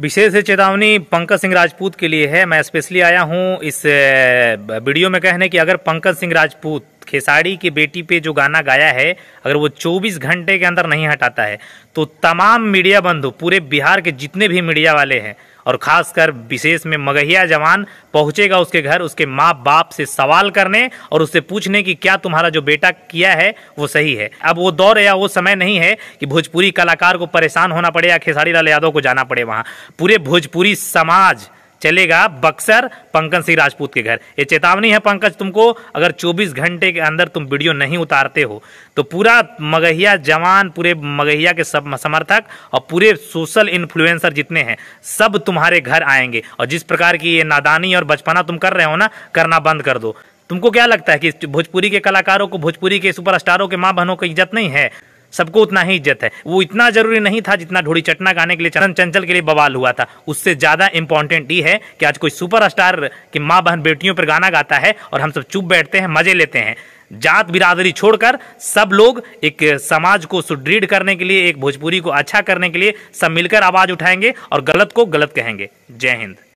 विशेष चेतावनी पंकज सिंह राजपूत के लिए है मैं स्पेशली आया हूँ इस वीडियो में कहने कि अगर पंकज सिंह राजपूत खेसारी की बेटी पे जो गाना गाया है अगर वो 24 घंटे के अंदर नहीं हटाता है तो तमाम मीडिया बंधु पूरे बिहार के जितने भी मीडिया वाले हैं और खासकर विशेष में मगहिया जवान पहुंचेगा उसके घर उसके माँ बाप से सवाल करने और उससे पूछने कि क्या तुम्हारा जो बेटा किया है वो सही है अब वो दौर या वो समय नहीं है कि भोजपुरी कलाकार को परेशान होना पड़े या खेसारी लाल यादव को जाना पड़े वहाँ पूरे भोजपुरी समाज चलेगा बक्सर पंकज सिंह राजपूत के घर ये चेतावनी है पंकज तुमको अगर 24 घंटे के अंदर तुम वीडियो नहीं उतारते हो तो पूरा मगहिया जवान पूरे मगहिया के सब समर्थक और पूरे सोशल इन्फ्लुएंसर जितने हैं सब तुम्हारे घर आएंगे और जिस प्रकार की ये नादानी और बचपना तुम कर रहे हो ना करना बंद कर दो तुमको क्या लगता है कि भोजपुरी के कलाकारों को भोजपुरी के सुपरस्टारों के माँ बहनों को इज्जत नहीं है सबको उतना ही इज्जत है वो इतना जरूरी नहीं था जितना ढोड़ी चटना गाने के लिए चरण चंचल के लिए बवाल हुआ था उससे ज़्यादा इंपॉर्टेंट ये है कि आज कोई सुपरस्टार की माँ बहन बेटियों पर गाना गाता है और हम सब चुप बैठते हैं मज़े लेते हैं जात बिरादरी छोड़कर सब लोग एक समाज को सुदृढ़ करने के लिए एक भोजपुरी को अच्छा करने के लिए सब मिलकर आवाज़ उठाएंगे और गलत को गलत कहेंगे जय हिंद